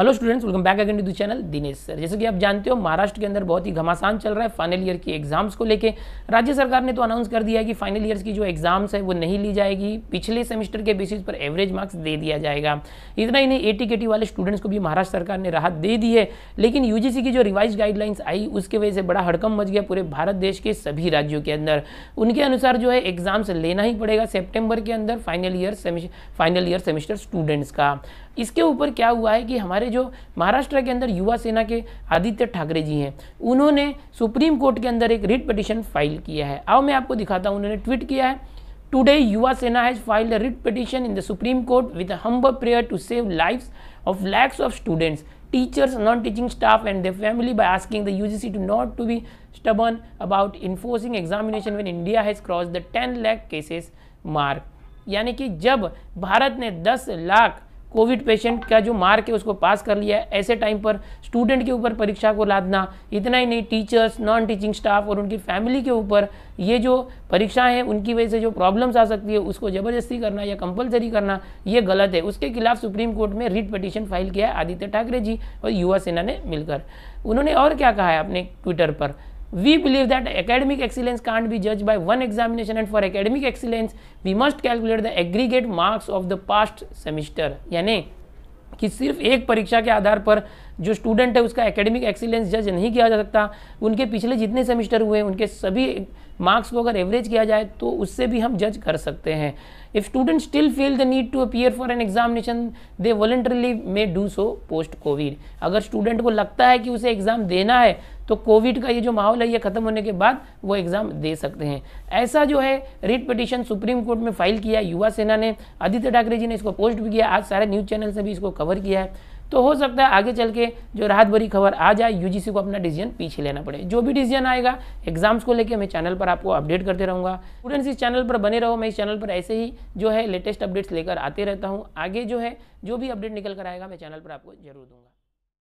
hello students welcome back again to the channel Dinesh sir जैसे कि आप जानते हो महाराष्ट्र के अंदर बहुत ही घमासान चल रहा है फाइनल ईयर की एग्जाम्स को लेके राज्य सरकार ने तो अनाउंस कर दिया है कि फाइनल ईयर्स की जो एग्जाम्स है वो नहीं ली जाएगी पिछले सेमेस्टर के बेसिस पर एवरेज मार्क्स दे दिया जाएगा इतना ही नहीं ए टी वाले स्टूडेंट्स को भी महाराष्ट्र सरकार ने राहत दे दी है लेकिन यू की जो रिवाइज गाइडलाइंस आई उसके वजह से बड़ा हड़कम मच गया पूरे भारत देश के सभी राज्यों के अंदर उनके अनुसार जो है एग्जाम्स लेना ही पड़ेगा सेप्टेम्बर के अंदर final year final year semester students का इसके ऊपर क्या हुआ है कि हमारे हमारे जो महाराष्ट्र के अंदर युवा सेना के आदित्य ठाकरे जी हैं उन्होंने सुप्रीम कोर्ट के अंदर एक रिट पटिशन फाइल किया है आओ मैं आपको दिखाता हूँ उन्होंने ट्वीट किया है today Yuva Sena has filed writ petition in the supreme court with humble prayer to save life of lakhs of students teachers non teaching staff and the family by asking the U to not to be stubborn about enforcing examination when India has cross the ten lakh cases mark यानी कि जब भारत ने दस lakh Covid patient का जो mark है उसको पास कर लिया है ऐसे टाइम पर स्टूडेंट के ऊपर परीक्षा को लादना इतना ही नहीं टीचर्स नॉन टीचिंग स्टाफ और उनकी फैमिली के ऊपर ये जो परीक्षाएं हैं उनकी वजह से जो प्रॉब्लम्स आ सकती है उसको ज़बरदस्ती करना या कंपलसरी करना ये गलत है उसके खिलाफ सुप्रीम कोर्ट में रिट पटिशन फाइल किया है आदित्य ठाकरे जी और युवा सेना ने मिलकर उन्होंने और क्या कहा है अपने ट्विटर पर we believe that academic excellence can't be judged by one examination and for academic excellence we must calculate the aggregate marks of the past semester यानी कि सिर्फ एक परीक्षा के आधार पर जो स्टूडेंट है उसका एकेडमिक एक्सीलेंस जज नहीं किया जा सकता उनके पिछले जितने सेमेस्टर हुए उनके सभी मार्क्स को अगर एवरेज किया जाए तो उससे भी हम जज कर सकते हैं if student still feel the need to appear for an examination they voluntarily may do so post covid अगर स्टूडेंट को लगता है कि उसे एग्ज़ाम देना है तो कोविड का ये जो माहौल है ये ख़त्म होने के बाद वो एग्ज़ाम दे सकते हैं ऐसा जो है रिट पटिशन सुप्रीम कोर्ट में फाइल किया युवा सेना ने आदित्य ठाकरे जी ने इसको पोस्ट भी किया आज सारे न्यूज़ चैनल से भी इसको कवर किया है तो हो सकता है आगे चल के जो राहत भरी खबर आ जाए यूजीसी को अपना डिसीजन पीछे लेना पड़े जो भी डिसीजन आएगा एग्जाम्स को लेकर मैं चैनल पर आपको अपडेट करते रहूँगा स्टूडेंट्स इस चैनल पर बने रहो मैं इस चैनल पर ऐसे ही जो है लेटेस्ट अपडेट्स लेकर आते रहता हूँ आगे जो है जो भी अपडेट निकल कर आएगा मैं चैनल पर आपको जरूर दूंगा